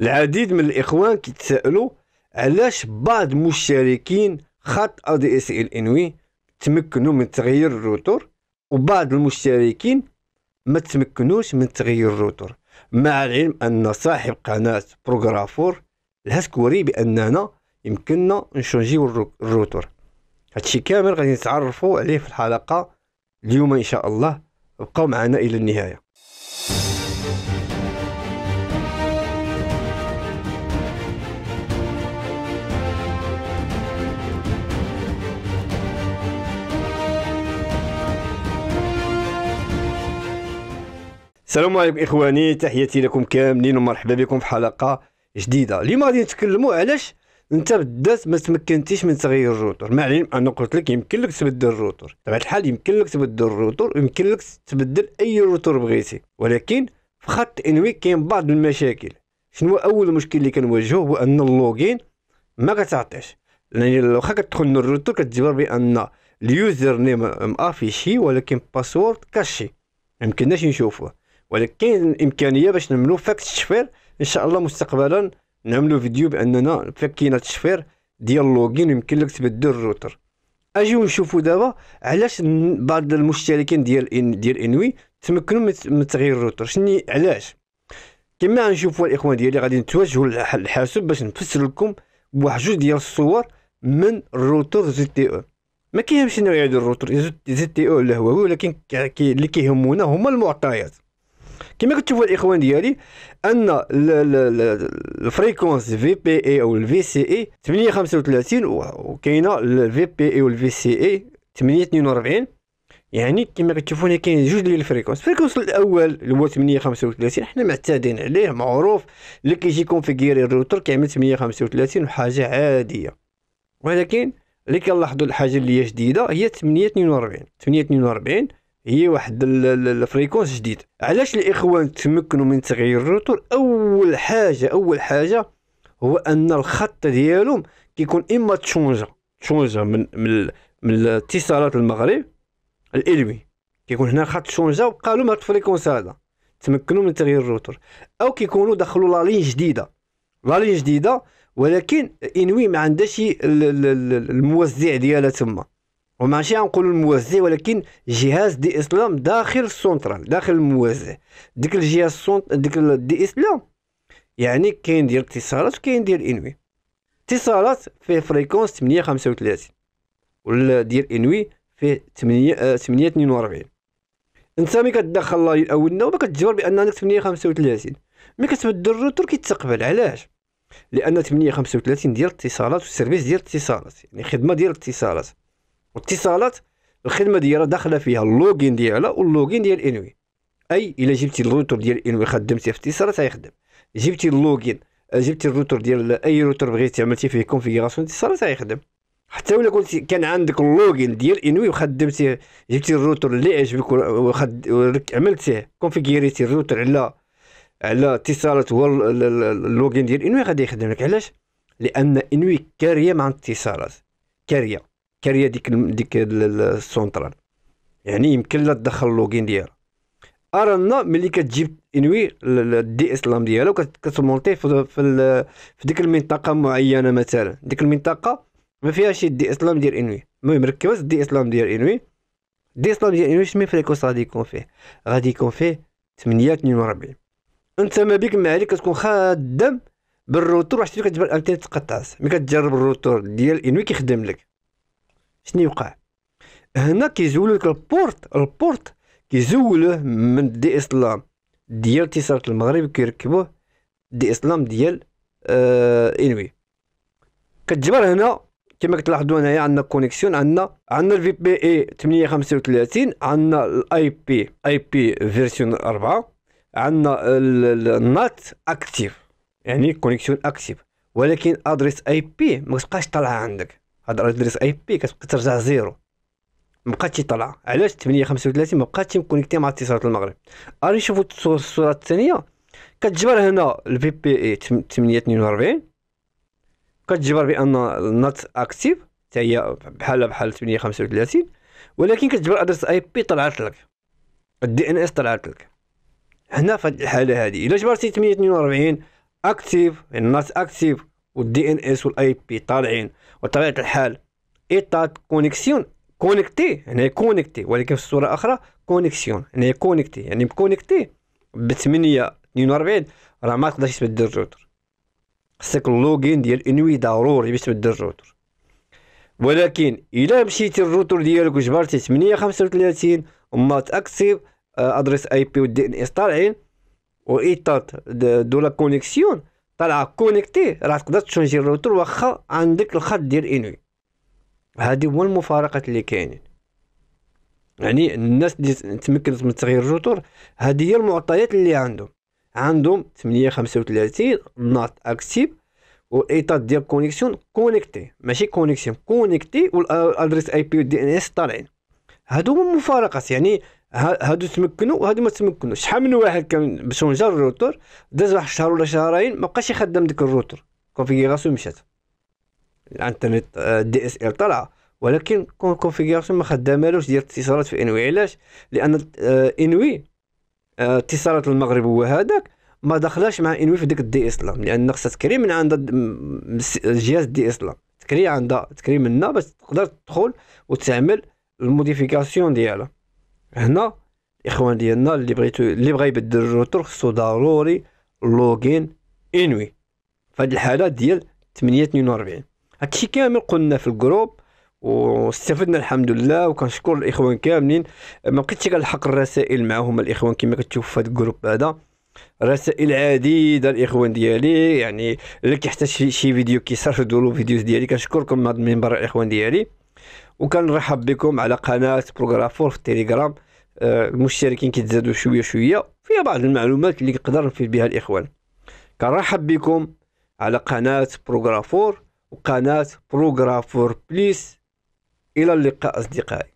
العديد من الإخوان كيتسائلوا علاش بعض المشتركين خط ا دي اس ال انوي تمكنوا من تغيير الروتور وبعض المشتركين ما تمكنوش من تغيير الروتور مع العلم ان صاحب قناه بروغرافور الهسكوري باننا يمكننا نشونجيو الروتور هادشي كامل غادي نتعرفوا عليه في الحلقه اليوم ان شاء الله بقاو معنا الى النهايه السلام عليكم اخواني تحياتي لكم كاملين ومرحبا بكم في حلقه جديده اليوم غادي نتكلموا علاش انت بالذات ما تمكنتيش من تغيير الروتور مع العلم انا قلت لك يمكن لك تبدل الروتور طبعا الحال يمكن لك تبدل الروتور يمكن لك تبدل اي روتور بغيتي ولكن في خط انوي كاين بعض المشاكل شنو اول مشكل اللي كنواجهه هو ان اللوغين ما كتعطيش يعني واخا كتدخل للروتور كتجبر بان اليوزر نيم مافيشي ولكن باسورد كاشي يمكنناش نشوفوه ولكن كاين امكانيه باش نعملوا فك التشفير ان شاء الله مستقبلا نعملوا فيديو باننا فكينا التشفير ديال اللوغين يمكن لك تبدل الروتر اجيو نشوفوا دابا علاش بعض المشتركين ديال إن ديال انوي تمكنوا من تغيير الروتر شني علاش كما نشوفوا الاخوان ديالي غادي نتوجهوا للحاسوب باش نفسر لكم بواحد جوج ديال الصور من الروتر زي تي او ما كيهمش النوعيه ديال الروتر زي تي او ولا هو ولكن اللي كيهمونا هما المعطيات كما كتشوفوا الاخوان ديالي ان الفريكونس في بي اي او الفي سي اي 835 وكاينه الفي بي اي والفي سي اي 842 يعني كما كتشوفوا هنا كاين جوج ديال الفريكونس الفريكونس الاول اللي هو 835 حنا معتادين عليه معروف اللي كيجي كونفيغيري الروتر كيعمل 835 وحاجه عاديه ولكن اللي كنلاحظوا الحاجه اللي هي جديده هي 842 842 هي واحد الفريكونس جديد علاش الاخوان تمكنوا من تغيير الروتور اول حاجه اول حاجه هو ان الخط ديالهم كيكون اما تشونجا تشونجا من من من اتصالات المغرب الالوي كيكون هنا الخط تشونجا وقالوا لهم هاد الفريكونس هذا تمكنوا من تغيير الروتور او كيكونوا دخلوا لا لين جديده لا لين جديده ولكن انوي ما عندها شي الموزع ديالها تما وماشي غنقولو الموزع ولكن جهاز دي اسلام داخل السونترال داخل الموزع ديك الجهاز السونت ديك دي اسلام يعني كاين ديال اتصالات ديال انوي اتصالات فيه فريكونس 835 ولا ديال انوي فيه 8 842 آه، انت ملي كتدخل لا الاول نوبه كتجبر بان عندك 835 ملي كتبدل الروتور كيتقبل علاش لان 835 ديال الاتصالات وسيرفيس ديال الاتصالات يعني خدمه ديال الاتصالات واتصالات الخدمه ديالها داخله فيها اللوغين ديالها واللوغين ديال انوي اي الا جبتي الروتور ديال انوي خدمتي في اتصالات غيخدم جبتي اللوغين جبتي الروتور ديال اي روتور بغيتي عملتي فيه كونفيغوراسيون اتصالات غيخدم حتى ولا كنت كان عندك اللوغين ديال انوي وخدمتي جبتي الروتور اللي عجبك وخد... عملتيه كونفيغيريتي الروتور على على اتصالات هو اللوغين ديال انوي غادي يخدم لك علاش لان انوي كاريه مع الاتصالات كاريه كاريه ديك ديك السونترال يعني يمكن لها تدخل اللوغين ديالها ارنا ملي كتجيب انوي الدي اس لام ديالها وكتمونتي في في, في ديك المنطقه معينه مثلا ديك المنطقه ما فيهاش الدي اس لام ديال انوي المهم مركبات الدي اس لام ديال انوي الدي اس لام ديال انوي شمي فريكونس غادي يكون فيه غادي يكون فيه 8 42 انت ما بيك ما عليك كتكون خادم بالروتور واش كتجبر الانتين تقطع ملي كتجرب الروتور ديال انوي كيخدم لك شنو يوقع هنا كيزول لك البورت البورت كيزولوه من دي اسلام ديال اتصالات المغرب كيركبوه دي اسلام ديال آه انوي كتجبر هنا كما كتلاحظوا هنايا عندنا كونيكسيون عندنا عندنا الفي بي اي 835 عندنا الاي بي اي بي فيرسيون 4 عندنا النات اكتيف يعني كونيكسيون اكتيف ولكن ادريس اي بي ما تبقاش طالعه عندك هاد ادريس اي بي كتبقى ترجع زيرو مبقاتش طالعه علاش 835 مبقاتش مكونيكتي مع اتصالات المغرب اري شوفوا الصوره الثانيه كتجبر هنا البي بي اي 842 كتجبر بان نوت اكتيف حتى هي بحالها بحال 835 ولكن كتجبر ادرس اي بي طلعت لك الدي ان اس طلعت لك هنا في الحاله هذه الا جبرتي 842 اكتيف نوت اكتيف والدي ان اس والاي بي طالعين وطبيعه الحال ايطات كونيكسيون كونيكتي هنا كونيكتي ولكن في الصوره اخرى كونيكسيون هنا كونيكتي يعني مكونيكتي ب 8 42 راه ما تقدرش تبدل الروتر خصك اللوغين ديال انوي ضروري باش تبدل الروتر ولكن الا مشيتي الروتر ديالك وجبرتي 8 35 وما تاكتيف آه، ادريس اي بي والدي ان اس طالعين وايطات دو لا كونيكسيون طالعه كونيكتي راه تقدر تشونجي الروتر واخا عندك الخط ديال انوي هادي هو المفارقات اللي كاينين يعني الناس اللي تمكنت من تغيير الروتر هادي هي المعطيات اللي عندهم عندهم 835 ناط اكتيف والايطات ديال كونيكسيون كونيكتي ماشي كونيكسيون كونيكتي والادريس اي بي دي ان اس طالعين هادو هما المفارقات يعني هادو تمكنوا وهادو ما تمكنوا شحال من واحد كان باش نجر الروتر داز واحد شهر ولا شهرين ما بقاش يخدم ديك الروتر كونفيغوراسيون مشات الانترنت دي اس ال طالعه ولكن كونفيغوراسيون ما خدامالوش ديال الاتصالات في انوي علاش لان آه، انوي آه، اتصالات المغرب هو هذاك ما دخلاش مع انوي في ديك الدي اس لام لان خصها تكري من عند جهاز دي اس لام تكري عندها تكري منها باش تقدر تدخل وتعمل الموديفيكاسيون ديالها هنا الاخوان ديالنا اللي بغيتو اللي بغا يبدل الروتر خصو ضروري لوغين انوي فهاد الحاله ديال 842 هادشي كامل قلنا في الجروب واستفدنا الحمد لله وكنشكر الاخوان كاملين ما بقيتش كنلحق الرسائل معهم الاخوان كما كتشوف في هذا الجروب هذا رسائل عديده الاخوان ديالي يعني اللي كيحتاج شي فيديو كيصرف له فيديوز ديالي كنشكركم من هذا المنبر الاخوان ديالي وكنرحب بكم على قناه بروغرافور في التليجرام آه، المشتركين كيتزادوا شويه شويه فيها بعض المعلومات اللي نقدر نفيد بها الاخوان كنرحب بكم على قناه بروغرافور وقناه بروغرافور بليس الى اللقاء اصدقائي